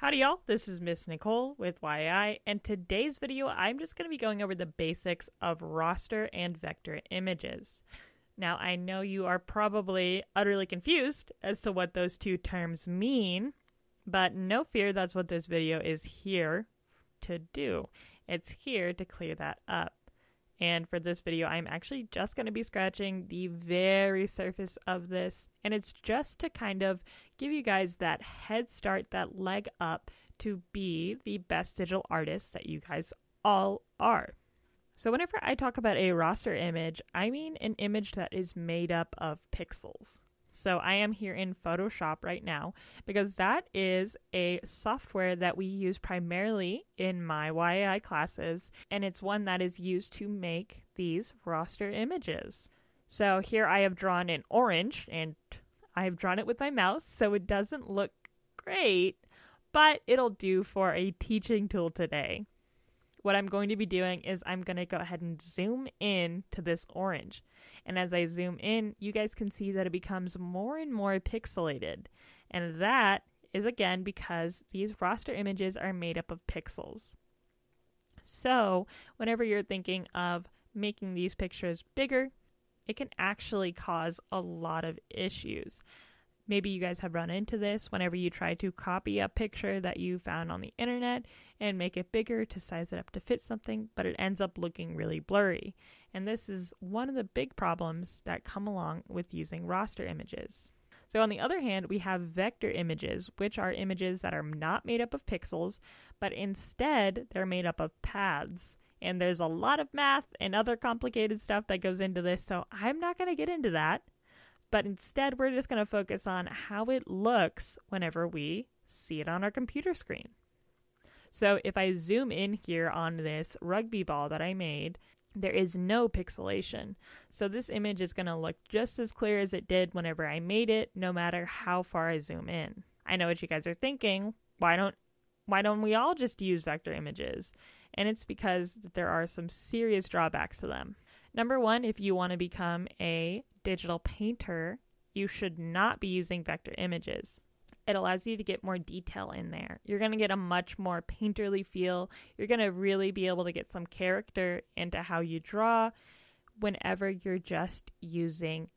Howdy y'all, this is Miss Nicole with YI, and today's video I'm just going to be going over the basics of roster and vector images. Now I know you are probably utterly confused as to what those two terms mean, but no fear, that's what this video is here to do. It's here to clear that up. And for this video, I'm actually just going to be scratching the very surface of this. And it's just to kind of give you guys that head start, that leg up to be the best digital artists that you guys all are. So, whenever I talk about a roster image, I mean an image that is made up of pixels. So I am here in Photoshop right now because that is a software that we use primarily in my YAI classes, and it's one that is used to make these roster images. So here I have drawn an orange, and I have drawn it with my mouse, so it doesn't look great, but it'll do for a teaching tool today what I'm going to be doing is I'm going to go ahead and zoom in to this orange. And as I zoom in, you guys can see that it becomes more and more pixelated. And that is again because these roster images are made up of pixels. So, whenever you're thinking of making these pictures bigger, it can actually cause a lot of issues. Maybe you guys have run into this whenever you try to copy a picture that you found on the internet and make it bigger to size it up to fit something, but it ends up looking really blurry. And this is one of the big problems that come along with using raster images. So, on the other hand, we have vector images, which are images that are not made up of pixels, but instead they're made up of paths. And there's a lot of math and other complicated stuff that goes into this, so I'm not going to get into that but instead we're just going to focus on how it looks whenever we see it on our computer screen. So if I zoom in here on this rugby ball that I made, there is no pixelation. So this image is going to look just as clear as it did whenever I made it, no matter how far I zoom in. I know what you guys are thinking, why don't why don't we all just use vector images? And it's because there are some serious drawbacks to them. Number one, if you want to become a Digital Painter, you should not be using vector images. It allows you to get more detail in there. You're going to get a much more painterly feel. You're going to really be able to get some character into how you draw whenever you're just using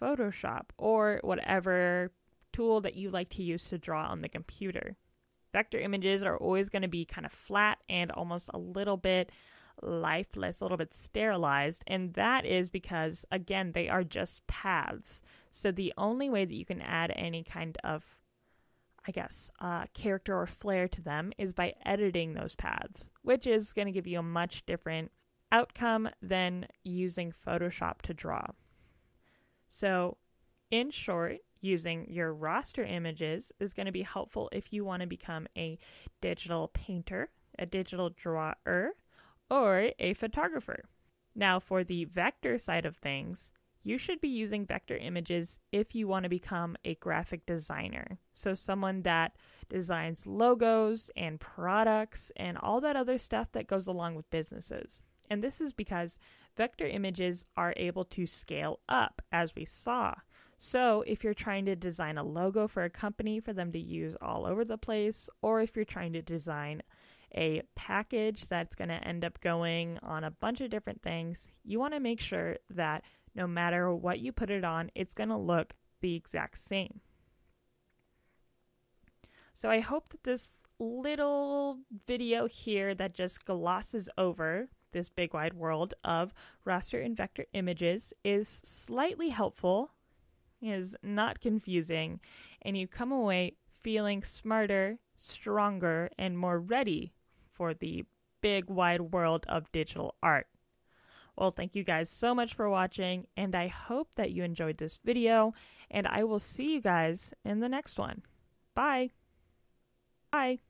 Photoshop or whatever tool that you like to use to draw on the computer. Vector images are always going to be kind of flat and almost a little bit lifeless, a little bit sterilized. And that is because, again, they are just paths. So the only way that you can add any kind of, I guess, uh, character or flair to them is by editing those paths, which is going to give you a much different outcome than using Photoshop to draw. So, in short, using your roster images is going to be helpful if you want to become a digital painter, a digital drawer, or a photographer. Now, for the vector side of things, you should be using vector images if you want to become a graphic designer. So, someone that designs logos and products and all that other stuff that goes along with businesses. And this is because vector images are able to scale up, as we saw. So, if you're trying to design a logo for a company for them to use all over the place, or if you're trying to design a package that's going to end up going on a bunch of different things, you want to make sure that no matter what you put it on, it's going to look the exact same. So I hope that this little video here that just glosses over this big wide world of raster and vector images is slightly helpful, is not confusing, and you come away feeling smarter, stronger, and more ready for the big wide world of digital art. Well, thank you guys so much for watching, and I hope that you enjoyed this video, and I will see you guys in the next one. Bye. Bye.